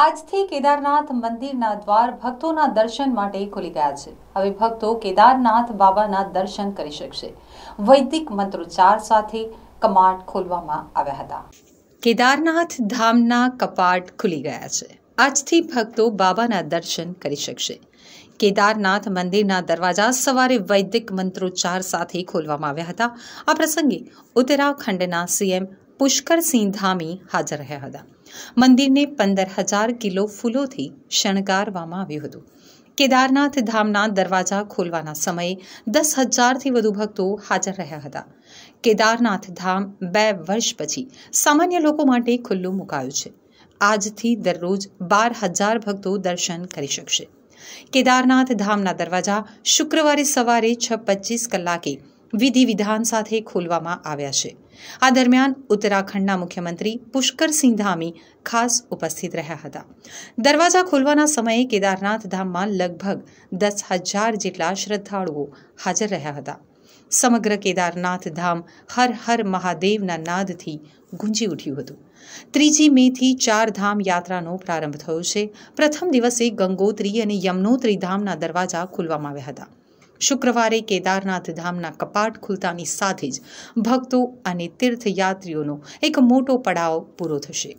આજથી કેદારનાથ મંદિરના દ્વાર ભક્તોના દર્શન માટે ખુલી ગયા છે હવે ભક્તો કેદારનાથ બાબાના દર્શન કરી શકશે વૈદિક મંત્રોચ્ચાર સાથે કમાટ ખોલવામાં આવ્યા હતા કેદારનાથ ધામના કપાટ ખુલી ગયા છે આજથી ભક્તો બાબાના દર્શન કરી શકશે કેદારનાથ મંદિરના દરવાજા સવારે વૈદિક મંત્રોચ્ચાર સાથે ખોલવામાં આવ્યા હતા આ પ્રસંગે ઉત્તરાખંડના સીએમ પુષ્કર સિંહ ધામી હાજર રહ્યા હતા મંદિરને પંદર હજાર કિલો ફૂલોથી શણગારવામાં આવ્યું હતું કેદારનાથ ધામના દરવાજા ખોલવાના સમયે દસ હજારથી વધુ ભક્તો હાજર રહ્યા હતા કેદારનાથ ધામ બે વર્ષ પછી સામાન્ય લોકો માટે ખુલ્લું મુકાયું છે આજથી દરરોજ બાર હજાર ભક્તો દર્શન કરી શકશે કેદારનાથ ધામના દરવાજા શુક્રવારે સવારે છ પચીસ કલાકે વિધિ વિધાન સાથે ખોલવામાં આવ્યા છે આ દરમિયાન ઉત્તરાખંડના મુખ્યમંત્રી પુષ્કરસિંહ ધામી ખાસ ઉપસ્થિત રહ્યા હતા દરવાજા ખોલવાના સમયે કેદારનાથ ધામમાં લગભગ દસ હજાર જેટલા શ્રદ્ધાળુઓ હાજર રહ્યા હતા સમગ્ર કેદારનાથ ધામ હર હર મહાદેવના નાદથી ગુંજી ઉઠ્યું હતું ત્રીજી મેથી ચાર ધામ યાત્રાનો પ્રારંભ થયો છે પ્રથમ દિવસે ગંગોત્રી અને યમનોત્રી ધામના દરવાજા ખોલવામાં આવ્યા હતા શુક્રવારે કેદારનાથ ધામના કપાટ ખુલતાની સાથે જ ભક્તો અને તીર્થયાત્રીઓનો એક મોટો પડાવ પૂરો થશે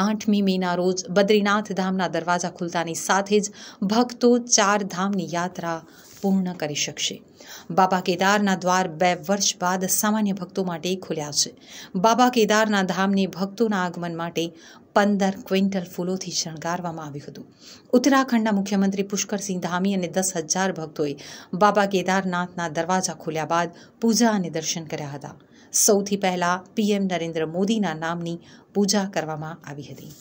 આઠમી મેના રોજ બદ્રીનાથ ધામના દરવાજા ખુલતાની સાથે જ ભક્તો ચાર ધામની યાત્રા પૂર્ણ કરી શકશે બાબા કેદારના દ્વાર બે વર્ષ બાદ સામાન્ય ભક્તો માટે ખુલ્યા છે બાબા કેદારના ધામને ભક્તોના આગમન માટે પંદર ક્વિન્ટલ ફૂલોથી શણગારવામાં આવ્યું હતું ઉત્તરાખંડના મુખ્યમંત્રી પુષ્કરસિંહ ધામી અને દસ હજાર ભક્તોએ બાબા કેદારનાથના દરવાજા ખોલ્યા બાદ પૂજા અને દર્શન કર્યા હતા સૌથી પહેલાં પીએમ નરેન્દ્ર મોદીના નામની પૂજા કરવામાં આવી હતી